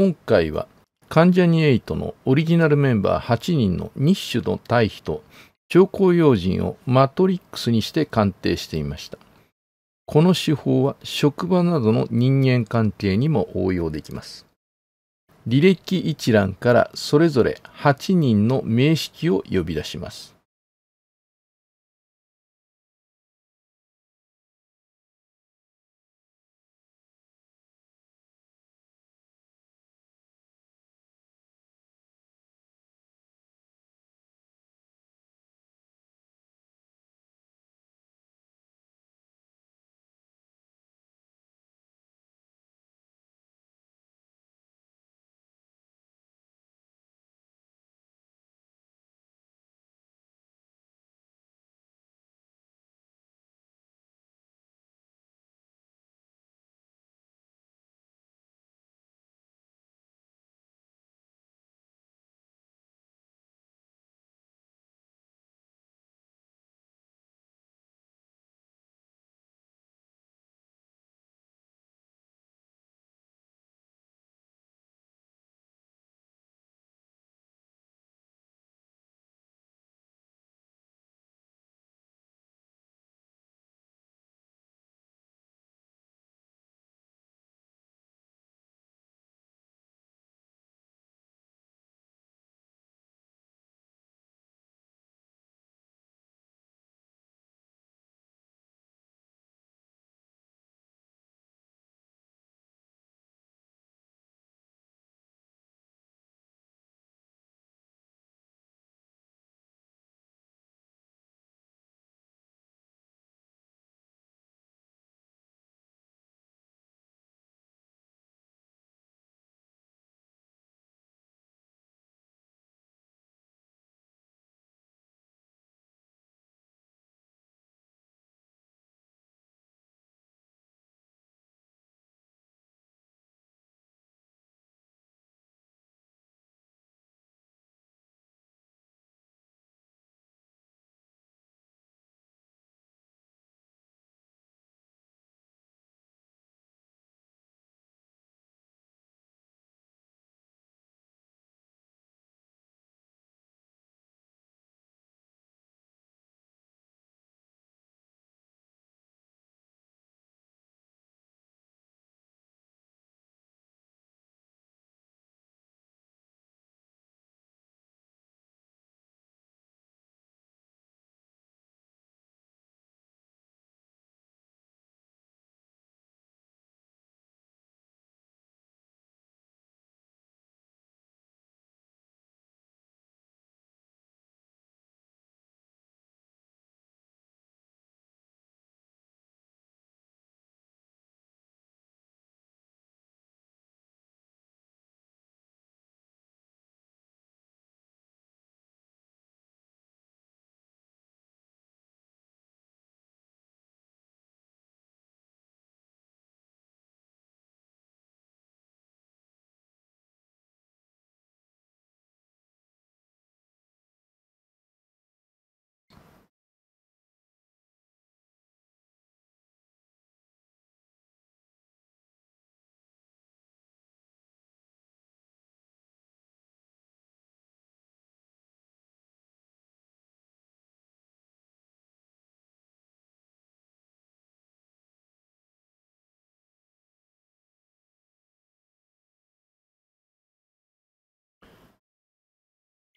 今回は関ジャニ∞のオリジナルメンバー8人の2種の対比と兆工用人をマトリックスにして鑑定していました。この手法は職場などの人間関係にも応用できます。履歴一覧からそれぞれ8人の名式を呼び出します。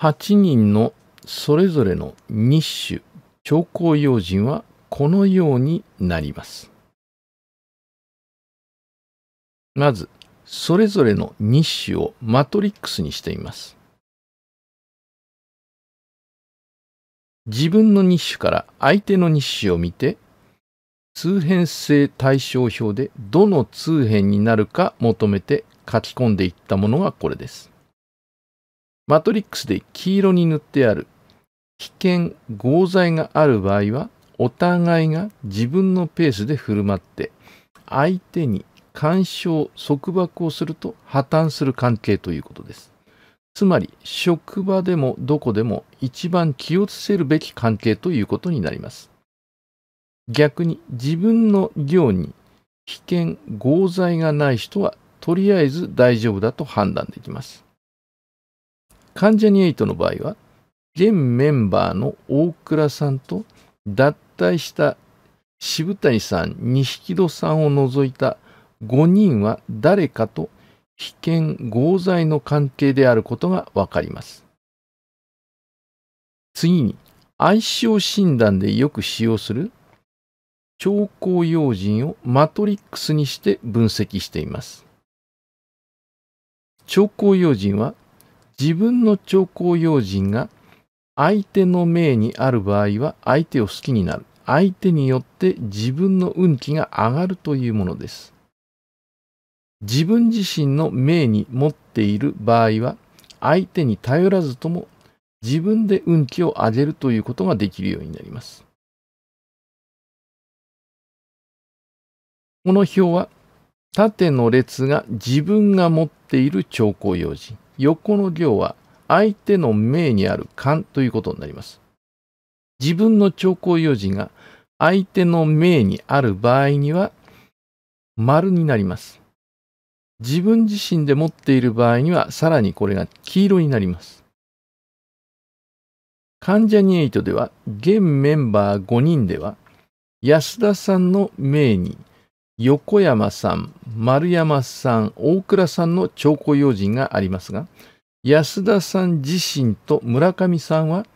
8人のそれぞれの日種、長考要人はこのようになります。まず、それぞれの日種をマトリックスにしています。自分の日種から相手の日種を見て、通辺性対象表でどの通辺になるか求めて書き込んでいったものがこれです。マトリックスで黄色に塗ってある危険合罪がある場合はお互いが自分のペースで振る舞って相手に干渉束縛をすると破綻する関係ということですつまり職場でもどこでも一番気をつけるべき関係ということになります逆に自分の行に危険合罪がない人はとりあえず大丈夫だと判断できます関ジャニ∞の場合は、現メンバーの大倉さんと脱退した渋谷さん、錦戸さんを除いた5人は誰かと危険合罪の関係であることがわかります。次に、相性診断でよく使用する兆候用人をマトリックスにして分析しています。兆候用人は自分の兆候用心が相手の命にある場合は相手を好きになる。相手によって自分の運気が上がるというものです。自分自身の命に持っている場合は相手に頼らずとも自分で運気を上げるということができるようになります。この表は縦の列が自分が持っている兆候用心。横の行は相手の命にある勘ということになります。自分の兆候用事が相手の命にある場合には丸になります。自分自身で持っている場合にはさらにこれが黄色になります。患者に8では現メンバー5人では安田さんの命に横山さん、丸山さん、大倉さんの兆候要人がありますが、安田さん自身と村上さんは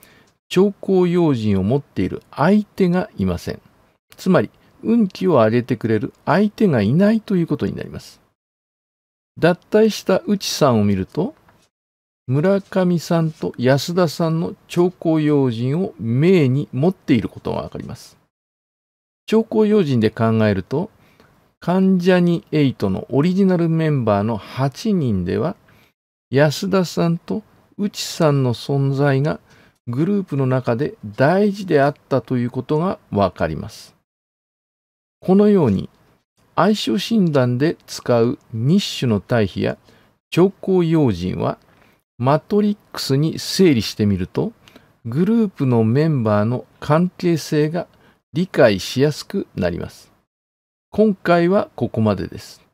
兆候要人を持っている相手がいません。つまり、運気を上げてくれる相手がいないということになります。脱退した内さんを見ると、村上さんと安田さんの兆候要人を命に持っていることがわかります。兆候用人で考えると、関ジャニトのオリジナルメンバーの8人では、安田さんと内さんの存在がグループの中で大事であったということがわかります。このように、相性診断で使う日種の対比や兆候用人は、マトリックスに整理してみると、グループのメンバーの関係性が理解しやすくなります。今回はここまでです。